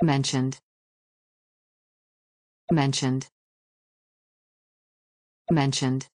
Mentioned. Mentioned. Mentioned.